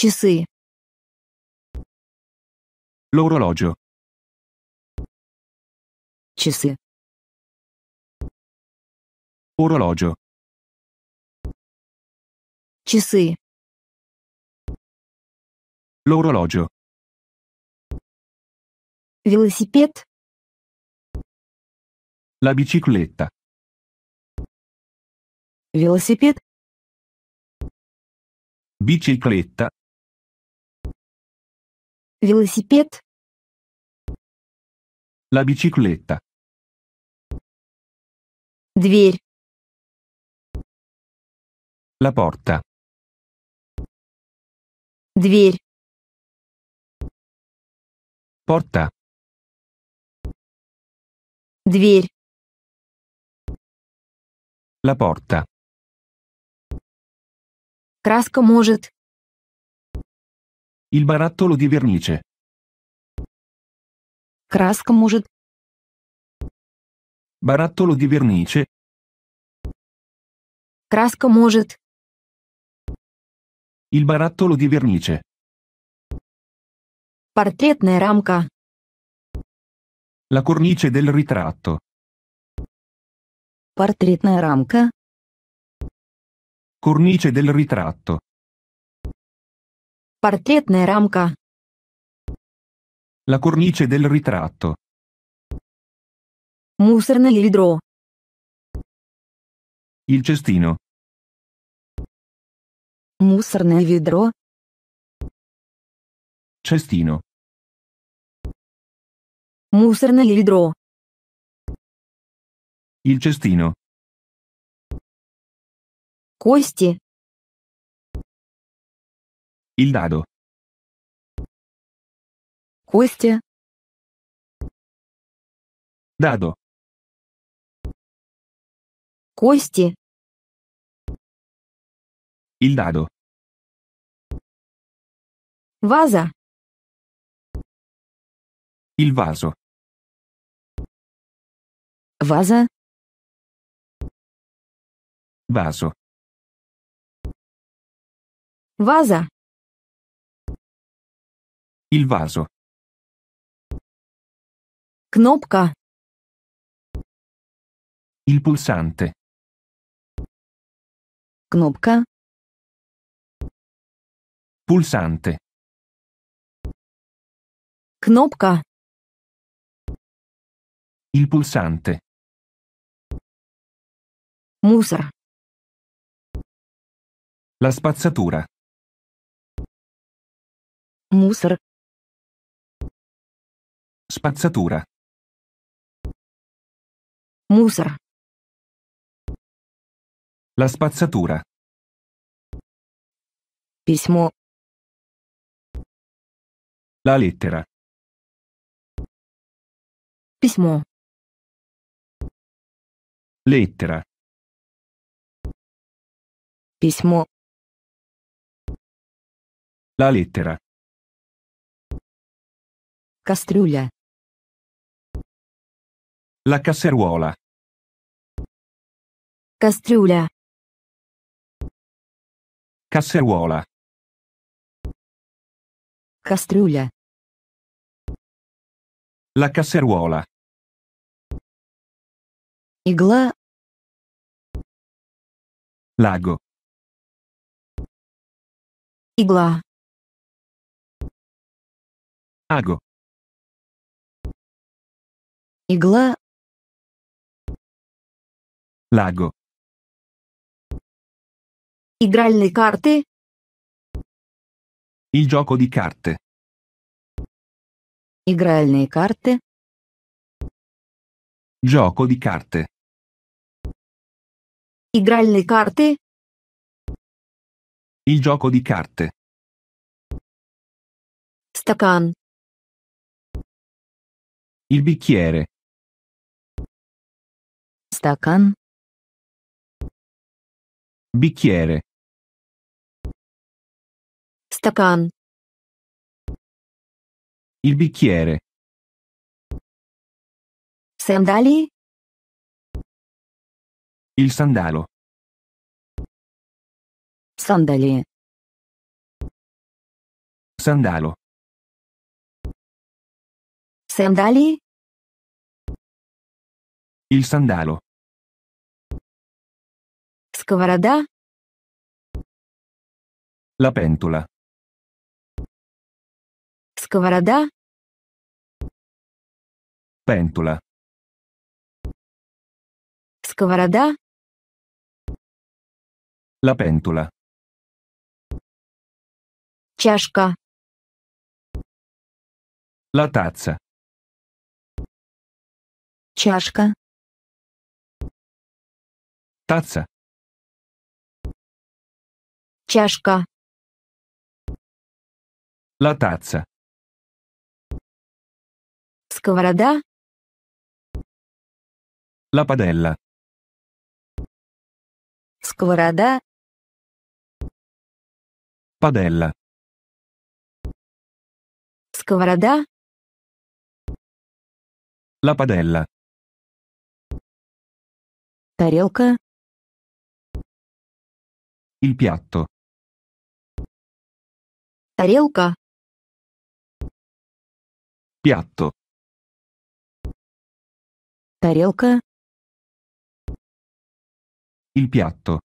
Часы. L'orologio. Часы. Orologio. Часы. L'orologio. Велосипед. La bicicletta. Велосипед. Bicicletta. Велосипед. La bicicletta. Дверь. La porta. Дверь. Porta. Дверь. La porta. Краска может Il barattolo di vernice. Краска может. Barattolo di vernice. Краска может. Il barattolo di vernice. Портретная рамка. La cornice del ritratto. Портретная рамка. Cornice del ritratto. Портретная рамка. La cornice del ritratto. Мусорное ведро. Il cestino. Мусорное ведро. Cestino. Мусорное ведро. Il cestino. Кости. Il dado. Костя. Dado. Кости. Il dado. Ваза. Il vaso. Ваза. Vaso. Ваза. Il vaso. Кнопка. Il pulsante. Кнопка. Pulsante. Кнопка. Il pulsante. Мусор. La spazzatura. Мусор. Spazzatura. Мусор. La spazzatura. Pismo. La lettera. Pismo. Lettera. Письмо. La lettera. Кастрюля. La casseruola. Кастрюля. Casseruola. Кастрюля. La casseruola. Igla. Lago. Igla. Ago. Igla. Lago. Игральные карты. Il gioco di carte. Игральные carte. Gioco di carte. Игральные carte. Il gioco di carte. Стакан. Il bicchiere. Стакан bicchiere стакан il bicchiere Сандалии? Il sandalo. Sandali. Sandalo. Сандалии? Il sandalo. Scovarada La pentola Scovarada Pentola Scovarada La pentola Чашка La tazza Чашка Tazza Чашка. La tazza. Сковорода. La padella. Сковорода. Padella. Сковорода. La padella. Тарелка. Il piatto. Тарелка. Piatto. Тарелка. Il piatto.